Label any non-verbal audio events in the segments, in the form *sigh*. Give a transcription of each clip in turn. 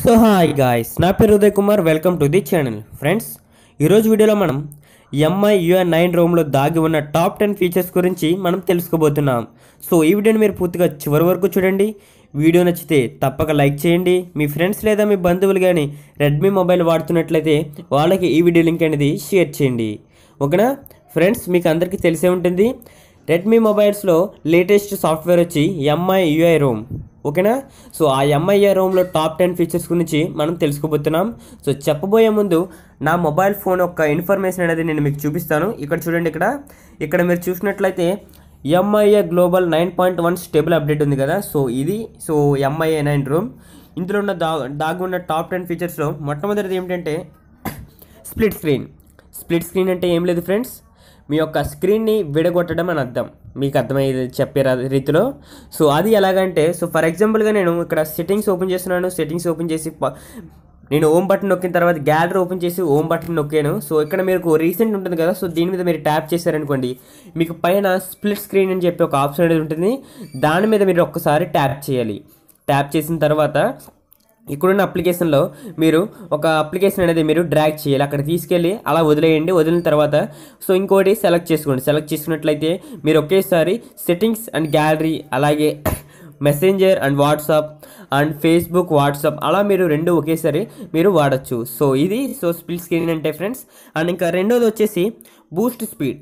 so hi guys నా పేరు Uday Kumar welcome to the channel friends ఈరోజు వీడియోలో మనం ఎంఐ యుఎన్ నైన్ రోమ్లో దాగి ఉన్న టాప్ టెన్ ఫీచర్స్ గురించి మనం తెలుసుకోబోతున్నాం సో ఈ వీడియోని మీరు పూర్తిగా చివరి వరకు చూడండి వీడియో నచ్చితే తప్పక లైక్ చేయండి మీ ఫ్రెండ్స్ లేదా మీ బంధువులు కానీ రెడ్మీ మొబైల్ వాడుతున్నట్లయితే వాళ్ళకి ఈ వీడియో లింక్ అనేది షేర్ చేయండి ఓకేనా ఫ్రెండ్స్ మీకు అందరికీ తెలిసే ఉంటుంది రెడ్మీ మొబైల్స్లో లేటెస్ట్ సాఫ్ట్వేర్ వచ్చి ఎంఐ యూఐ రోమ్ ఓకేనా సో ఆ ఎంఐఏ రోమ్లో టాప్ టెన్ ఫీచర్స్ గురించి మనం తెలుసుకోబోతున్నాం సో చెప్పబోయే ముందు నా మొబైల్ ఫోన్ యొక్క ఇన్ఫర్మేషన్ అనేది నేను మీకు చూపిస్తాను ఇక్కడ చూడండి ఇక్కడ ఇక్కడ మీరు చూసినట్లయితే MIUI global nine point one stable update ఉంది కదా సో ఇది సో ఎంఐఏ నైన్ రూమ్ ఇందులో ఉన్న దా దాగున్న టాప్ టెన్ ఫీచర్స్లో మొట్టమొదటిది ఏమిటంటే స్ప్లిట్ స్క్రీన్ స్ప్లిట్ స్క్రీన్ అంటే ఏం లేదు ఫ్రెండ్స్ మీ యొక్క స్క్రీన్ని విడగొట్టడం అని అర్థం మీకు అర్థమయ్యేది చెప్పే రీతిలో సో అది ఎలాగంటే సో ఫర్ ఎగ్జాంపుల్గా నేను ఇక్కడ సెట్టింగ్స్ ఓపెన్ చేస్తున్నాను సెట్టింగ్స్ ఓపెన్ చేసి నేను ఓమ్ బటన్ నొక్కిన తర్వాత గ్యాలరీ ఓపెన్ చేసి ఓమ్ బటన్ నొక్కాను సో ఇక్కడ మీకు రీసెంట్ ఉంటుంది కదా సో దీని మీద మీరు ట్యాప్ చేశారనుకోండి మీకు పైన స్ప్లిట్ స్క్రీన్ అని చెప్పి ఒక ఆప్షన్ అనేది ఉంటుంది దాని మీద మీరు ఒక్కసారి ట్యాప్ చేయాలి ట్యాప్ చేసిన తర్వాత ఇక్కడున్న అప్లికేషన్లో మీరు ఒక అప్లికేషన్ అనేది మీరు డ్రాగ్ చేయాలి అక్కడ తీసుకెళ్ళి అలా వదిలేయండి వదిలిన తర్వాత సో ఇంకోటి సెలెక్ట్ చేసుకోండి సెలెక్ట్ చేసుకున్నట్లయితే మీరు ఒకేసారి సెట్టింగ్స్ అండ్ గ్యాలరీ అలాగే messenger and WhatsApp and Facebook WhatsApp అలా మీరు రెండు ఒకేసారి మీరు వాడచ్చు సో ఇది సో స్పిల్ స్క్రీన్ అంటే ఫ్రెండ్స్ అండ్ ఇంకా రెండోది వచ్చేసి బూస్ట్ స్పీడ్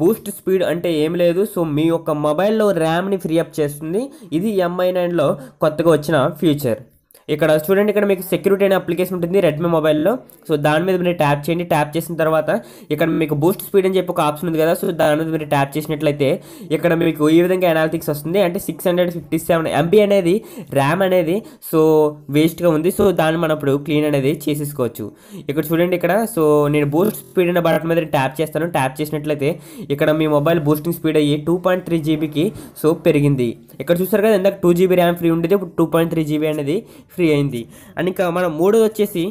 బూస్ట్ స్పీడ్ అంటే ఏం లేదు సో మీ యొక్క మొబైల్లో ర్యామ్ని ఫ్రీ అప్ చేస్తుంది ఇది ఎంఐ నైన్లో కొత్తగా వచ్చిన ఫీచర్ ఇక్కడ స్టూడెంట్ ఇక్కడ మీకు సెక్యూరిటీ అనే అప్లికేషన్ ఉంటుంది రెడ్మీ మొబైల్లో సో దాని మీద మీరు ట్యాప్ చేయండి ట్యాప్ చేసిన తర్వాత ఇక్కడ మీకు బూస్ట్ స్పీడ్ అని చెప్పి ఒక ఆప్షన్ ఉంది కదా సో దాని మీద మీరు ట్యాప్ చేసినట్లయితే ఇక్కడ మీకు ఈ విధంగా ఎనాలిటిక్స్ వస్తుంది అంటే six hundred fifty seven MB అనేది ర్యామ్ అనేది సో వేస్ట్గా ఉంది సో దాన్ని మనం ఇప్పుడు క్లీన్ అనేది చేసేసుకోవచ్చు ఇక్కడ చూడండి ఇక్కడ సో నేను బూస్ట్ స్పీడ్ అనే బటన్ మీద ట్యాప్ చేస్తాను ట్యాప్ చేసినట్లయితే ఇక్కడ మీ మొబైల్ బూస్టింగ్ స్పీడ్ అయ్యి టూ పాయింట్ త్రీ జీబీకి సో పెరిగింది ఇక్కడ చూసారు కదా ఇందాక టూ జీబీ ర్యామ్ ఫ్రీ ఉండేది ఇప్పుడు టూ పాయింట్ త్రీ జీబీ అనేది ఫ్రీ అయింది అండ్ ఇంకా మనం మూడోది వచ్చేసి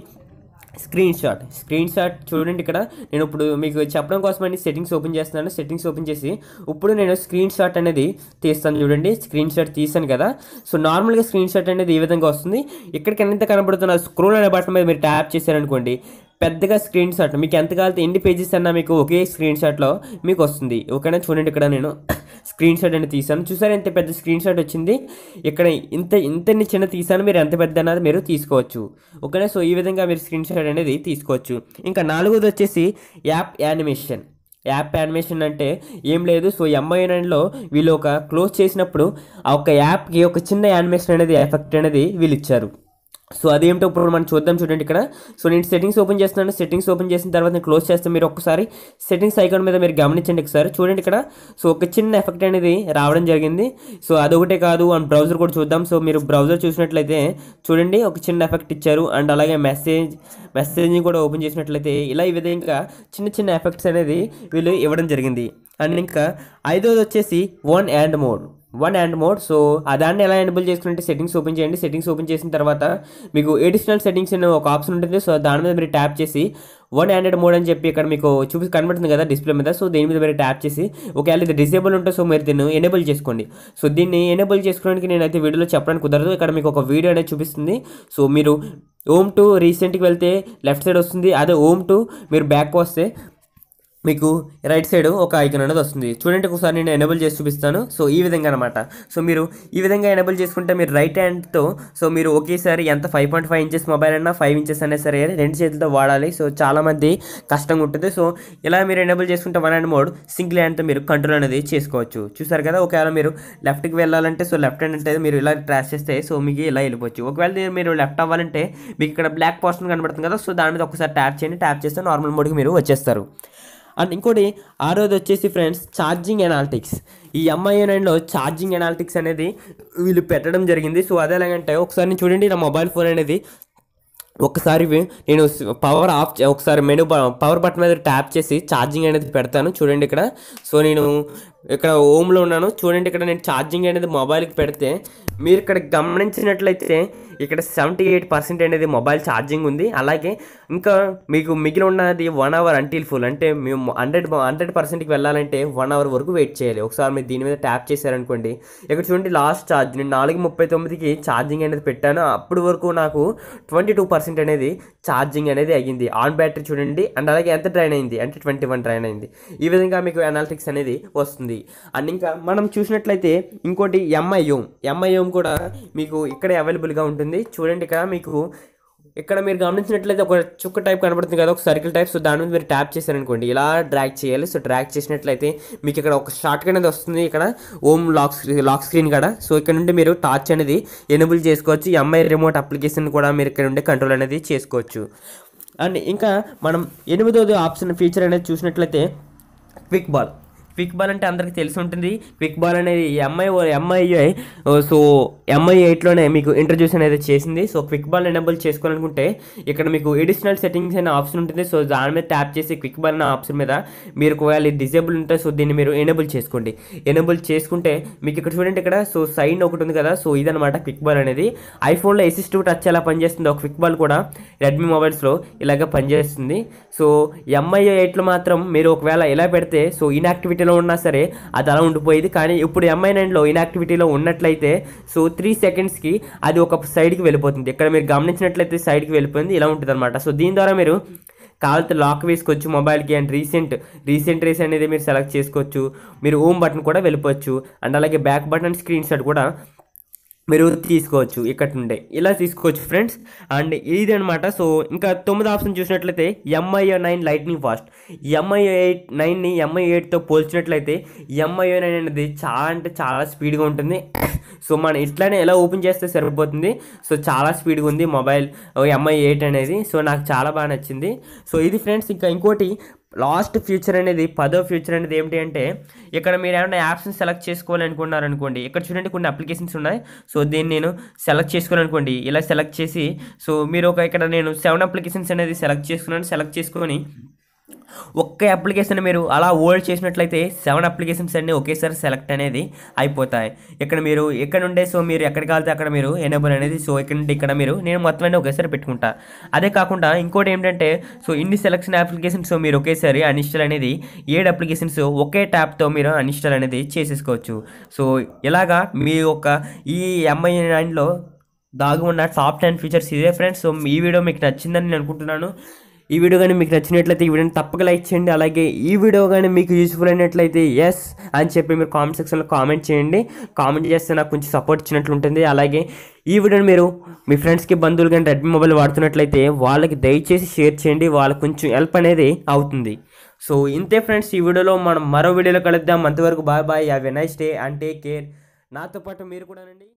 స్క్రీన్ షాట్ స్క్రీన్ షాట్ చూడండి ఇక్కడ నేను ఇప్పుడు మీకు చెప్పడం కోసం అండి సెట్టింగ్స్ ఓపెన్ చేస్తున్నాను సెట్టింగ్స్ ఓపెన్ చేసి ఇప్పుడు నేను స్క్రీన్ షాట్ అనేది తీస్తాను చూడండి స్క్రీన్ షాట్ తీసాను కదా సో నార్మల్గా స్క్రీన్ షాట్ అనేది ఈ విధంగా వస్తుంది ఇక్కడికి ఎంత కనబడుతున్న స్క్రోల్ అనే బటన్ మీద మీరు ట్యాప్ చేశారనుకోండి పెద్దగా స్క్రీన్ షాట్ మీకు ఎంత కావాలితే ఎన్ని పేజెస్ అన్నా మీకు ఒకే స్క్రీన్ షాట్లో మీకు వస్తుంది ఒకనే చూడండి ఇక్కడ నేను స్క్రీన్ *coughs* షాట్ అని తీసాను చూసారు ఎంత పెద్ద స్క్రీన్ షాట్ వచ్చింది ఇక్కడ ఇంత ఇంతని చిన్న తీసాను మీరు ఎంత పెద్ద అన్నది మీరు తీసుకోవచ్చు ఒకనే సో ఈ విధంగా మీరు స్క్రీన్ షాట్ అనేది తీసుకోవచ్చు ఇంకా నాలుగోది వచ్చేసి యాప్ యానిమేషన్ యాప్ యానిమేషన్ అంటే ఏం లేదు సో ఎంఐ నైన్లో వీళ్ళు ఒక క్లోజ్ చేసినప్పుడు ఆ ఒక యాప్కి ఒక చిన్న యానిమేషన్ అనేది ఎఫెక్ట్ అనేది వీళ్ళు ఇచ్చారు సో అదేమిటో ఇప్పుడు మనం చూద్దాం చూడండి ఇక్కడ సో నేను సెట్టింగ్స్ ఓపెన్ చేస్తున్నాను సెట్టింగ్స్ ఓపెన్ చేసిన తర్వాత నేను క్లోజ్ చేస్తే మీరు ఒకసారి సెట్టింగ్స్ ఐకాన్ మీద మీరు గమనించండి ఒకసారి చూడండి ఇక్కడ సో ఒక చిన్న ఎఫెక్ట్ అనేది రావడం జరిగింది సో అదొకటే కాదు అండ్ బ్రౌజర్ కూడా చూద్దాం సో మీరు బ్రౌజర్ చూసినట్లయితే చూడండి ఒక చిన్న ఎఫెక్ట్ ఇచ్చారు అండ్ అలాగే మెసేజ్ మెసేజ్ని కూడా ఓపెన్ చేసినట్లయితే ఇలా ఈ విధంగా చిన్న చిన్న ఎఫెక్ట్స్ అనేది వీళ్ళు ఇవ్వడం జరిగింది అండ్ ఇంకా ఐదోది వచ్చేసి one hand mode one hand mode so ఆ దాన్ని ఎలా ఎనబుల్ చేసుకుంటే సెట్టింగ్స్ ఓపెన్ చేయండి సెట్టింగ్స్ ఓపెన్ చేసిన తర్వాత మీకు ఎడిషనల్ సెట్టింగ్స్ అనే ఒక ఆప్షన్ ఉంటుంది సో దాని మీద మీరు ట్యాప్ చేసి వన్ హ్యాండెడ్ మోడ్ అని చెప్పి ఇక్కడ మీకు చూపి కనబడుతుంది కదా డిస్ప్లే మీద సో దీని మీద మీరు ట్యాప్ చేసి ఒకవేళ ఇది డిసేబుల్ ఉంటే సో మీరు దీన్ని ఎనేబుల్ చేసుకోండి సో దీన్ని ఎనేబుల్ చేసుకోవడానికి నేనైతే వీడియోలో చెప్పడానికి కుదరదు ఇక్కడ మీకు ఒక వీడియో అనేది చూపిస్తుంది సో మీరు ఓమ్ టు రీసెంట్కి వెళ్తే లెఫ్ట్ సైడ్ వస్తుంది అదే ఓమ్ టు మీరు బ్యాక్ వస్తే మీకు రైట్ సైడ్ ఒక ఐకన్ అనేది వస్తుంది చూడండి ఒకసారి నేను ఎనేబుల్ చేసి చూపిస్తాను సో ఈ విధంగా అనమాట సో మీరు ఈ విధంగా ఎనేబుల్ చేసుకుంటే మీరు రైట్ హ్యాండ్తో సో మీరు ఒకేసారి ఎంత five point five inches mobile అయినా ఫైవ్ ఇంచెస్ అనే సరే రెండు చేతులతో వాడాలి సో చాలామంది కష్టంగా ఉంటుంది సో ఇలా మీరు ఎనేబుల్ చేసుకుంటే వన్ హ్యాండ్ మోడ్ సింగిల్ హ్యాండ్తో మీరు కంట్రోల్ అనేది చేసుకోవచ్చు చూసారు కదా ఒకవేళ మీరు లెఫ్ట్కి వెళ్ళాలంటే సో లెఫ్ట్ హ్యాండ్ అంటే మీరు ఇలా ట్రాస్ చేస్తే సో మీకు ఇలా వెళ్ళిపోవచ్చు ఒకవేళ మీరు లెఫ్ట్ అవ్వాలంటే మీకు ఇక్కడ బ్లాక్ పోర్షన్ కనబడుతుంది కదా సో దాని మీద ఒకసారి ట్యాప్ చేయండి ట్యాప్ చేస్తే నార్మల్ మోడ్కి మీరు వచ్చేస్తారు అండ్ ఇంకోటి ఆరోది వచ్చేసి ఫ్రెండ్స్ ఛార్జింగ్ ఎనాలిటిక్స్ ఈ ఎంఐ నైన్లో ఛార్జింగ్ ఎనాలిటిక్స్ అనేది వీళ్ళు పెట్టడం జరిగింది సో అదే ఎలాగంటే ఒకసారి చూడండి నా మొబైల్ ఫోన్ అనేది ఒకసారి నేను పవర్ ఆఫ్ ఒకసారి మెనూ పవర్ బటన్ మీద ట్యాప్ చేసి ఛార్జింగ్ అనేది పెడతాను చూడండి ఇక్కడ సో నేను ఇక్కడ హోమ్లో ఉన్నాను చూడండి ఇక్కడ నేను ఛార్జింగ్ అనేది మొబైల్కి పెడితే మీరు ఇక్కడ గమనించినట్లయితే ఇక్కడ సెవెంటీ ఎయిట్ పర్సెంట్ అనేది మొబైల్ ఛార్జింగ్ ఉంది అలాగే ఇంకా మీకు మిగిలి ఉన్నది వన్ అవర్ అంటిల్ ఫుల్ అంటే మేము హండ్రెడ్ హండ్రెడ్ పర్సెంట్కి వెళ్ళాలంటే వన్ అవర్ వరకు వెయిట్ చేయాలి ఒకసారి మీరు దీని మీద ట్యాప్ చేశారనుకోండి ఇక్కడ చూడండి లాస్ట్ ఛార్జ్ నేను నాలుగు ముప్పై తొమ్మిదికి ఛార్జింగ్ అనేది పెట్టాను అప్పటి వరకు నాకు ట్వంటీ టూ పర్సెంట్ పర్సెంట్ అనేది ఛార్జింగ్ అనేది అయ్యింది ఆన్ బ్యాటరీ చూడండి అండ్ అలాగే ఎంత డ్రైన్ అయింది అంటే ట్వంటీ వన్ డ్రైన్ అయింది ఈ విధంగా మీకు అనాలిటిక్స్ అనేది వస్తుంది అండ్ ఇంకా మనం చూసినట్లయితే ఇంకోటి ఎంఐఎం ఎంఐఎం కూడా మీకు ఇక్కడే అవైలబుల్గా ఉంటుంది చూడండి ఇక్కడ మీకు ఇక్కడ మీరు గమనించినట్లయితే ఒక చుక్క టైప్ కనబడుతుంది కదా ఒక సర్కిల్ టైప్ సో దాని మీద మీరు ట్యాప్ చేశారనుకోండి ఇలా డ్రాక్ చేయాలి సో డ్రాక్ చేసినట్లయితే మీకు ఇక్కడ ఒక షార్ట్ కట్ అనేది వస్తుంది ఇక్కడ ఓమ్ లాక్ లాక్ స్క్రీన్ కాడ సో ఇక్కడ నుండి మీరు టార్చ్ అనేది ఎనేబుల్ చేసుకోవచ్చు ఎంఐ రిమోట్ అప్లికేషన్ కూడా మీరు ఇక్కడ నుండి కంట్రోల్ అనేది చేసుకోవచ్చు అండ్ ఇంకా మనం ఎనిమిదోది ఆప్షన్ ఫీచర్ అనేది చూసినట్లయితే క్విక్ బాల్ క్విక్ బాల్ అంటే అందరికీ తెలిసి ఉంటుంది క్విక్ బాల్ అనేది ఎంఐ ఎంఐఐ సో ఎంఐ ఎయిట్లోనే మీకు ఇంట్రడ్యూస్ అనేది చేసింది సో క్విక్ బాల్ ఎనేబుల్ చేసుకోవాలనుకుంటే ఇక్కడ మీకు ఎడిషనల్ సెట్టింగ్స్ అనే ఆప్షన్ ఉంటుంది సో దాని మీద ట్యాప్ చేసి క్విక్ బాల్ అనే ఆప్షన్ మీద మీరు ఒకవేళ డిజేబుల్ ఉంటే సో దీన్ని మీరు ఎనేబుల్ చేసుకోండి ఎనేబుల్ చేసుకుంటే మీకు ఇక్కడ చూడండి ఇక్కడ సో సైన్ ఒకటి ఉంది కదా సో ఇదనమాట క్విక్ బాల్ అనేది ఐఫోన్లో ఎసిస్టివ్ టచ్ ఎలా ఒక క్విక్ బాల్ కూడా రెడ్మీ మొబైల్స్లో ఇలాగ పనిచేస్తుంది సో ఎంఐ ఎయిట్లో మాత్రం మీరు ఒకవేళ ఇలా పెడితే సో ఇన్యాక్టివిటీ యాక్టివిటీలో ఉన్నా సరే అది అలా ఉండిపోయేది కానీ ఇప్పుడు ఎంఐ నైన్లో ఇన్యాక్టివిటీలో ఉన్నట్లయితే సో త్రీ సెకండ్స్కి అది ఒక సైడ్కి వెళ్ళిపోతుంది ఇక్కడ మీరు గమనించినట్లయితే సైడ్కి వెళ్ళిపోయింది ఇలా ఉంటుంది అనమాట సో దీని ద్వారా మీరు కావాలంటే లాక్ వేసుకోవచ్చు మొబైల్కి అండ్ రీసెంట్ రీసెంట్ రేస్ అనేది మీరు సెలెక్ట్ చేసుకోవచ్చు మీరు హోమ్ బటన్ కూడా వెళ్ళిపోవచ్చు అండ్ అలాగే బ్యాక్ బటన్ స్క్రీన్ షాట్ కూడా మీరు తీసుకోవచ్చు ఇక్కడ నుండే ఇలా తీసుకోవచ్చు ఫ్రెండ్స్ అండ్ ఇది అనమాట సో ఇంకా తొమ్మిది ఆప్షన్ చూసినట్లయితే MIUI nine lightning fast MIUI eight నైన్ని ఎంఐ ఎయిట్తో పోల్చినట్లయితే ఎంఐఓ నైన్ అనేది చాలా అంటే చాలా స్పీడ్గా ఉంటుంది సో మనం ఇట్లానే ఎలా ఓపెన్ చేస్తే సరిపోతుంది సో చాలా స్పీడ్గా ఉంది మొబైల్ ఎంఐ ఎయిట్ అనేది సో నాకు చాలా బాగా నచ్చింది సో ఇది ఫ్రెండ్స్ ఇంకా ఇంకోటి లాస్ట్ ఫ్యూచర్ అనేది పదో ఫ్యూచర్ అనేది ఏమిటి అంటే ఇక్కడ మీరు ఏమైనా యాప్స్ని సెలెక్ట్ చేసుకోవాలనుకున్నారనుకోండి ఇక్కడ చూడండి కొన్ని అప్లికేషన్స్ ఉన్నాయి సో దీన్ని నేను సెలెక్ట్ చేసుకోవాలనుకోండి ఇలా సెలెక్ట్ చేసి సో మీరు ఒక ఇక్కడ నేను సెవెన్ అప్లికేషన్స్ అనేది సెలెక్ట్ చేసుకున్నాను సెలెక్ట్ చేసుకొని ఒక్క అప్లికేషన్ మీరు అలా హోల్డ్ చేసినట్లయితే సెవెన్ అప్లికేషన్స్ అన్నీ ఒకేసారి సెలెక్ట్ అనేది అయిపోతాయి ఇక్కడ మీరు ఎక్కడ నుండే సో మీరు ఎక్కడికి వెళ్తే అక్కడ మీరు ఎనేబుల్ అనేది సో ఇక్కడ నుండి ఇక్కడ మీరు నేను మొత్తం అన్నీ ఒకేసారి పెట్టుకుంటా అదే కాకుండా ఇంకోటి ఏంటంటే సో ఇన్ని సెలక్షన్ అప్లికేషన్స్ మీరు ఒకేసారి అన్ఇన్స్టాల్ అనేది ఏడు అప్లికేషన్స్ ఒకే ట్యాప్తో మీరు అన్ఇన్స్టాల్ అనేది చేసేసుకోవచ్చు సో ఇలాగా మీ యొక్క ఈ ఎంఐ నైన్లో దాగు ఉన్న టాప్ టెన్ ఫీచర్స్ ఇదే ఫ్రెండ్స్ సో ఈ వీడియో మీకు నచ్చిందని నేను అనుకుంటున్నాను ఈ వీడియో కానీ మీకు నచ్చినట్లయితే ఈ వీడియోని తప్పక లైక్ చేయండి అలాగే ఈ వీడియో కానీ మీకు యూస్ఫుల్ అయినట్లయితే ఎస్ అని చెప్పి మీరు కామెంట్ సెక్షన్లో కామెంట్ చేయండి కామెంట్ చేస్తే నాకు కొంచెం సపోర్ట్ ఇచ్చినట్లుంటుంది ఉంటుంది అలాగే ఈ వీడియోని మీరు మీ ఫ్రెండ్స్కి బంధువులు కానీ రెడ్మీ మొబైల్ వాడుతున్నట్లయితే వాళ్ళకి దయచేసి షేర్ చేయండి వాళ్ళకి కొంచెం హెల్ప్ అనేది అవుతుంది సో ఇంతే ఫ్రెండ్స్ ఈ వీడియోలో మనం మరో వీడియోలో కలుద్దాం అంతవరకు bye bye have a nice day and take care నాతో పాటు మీరు కూడా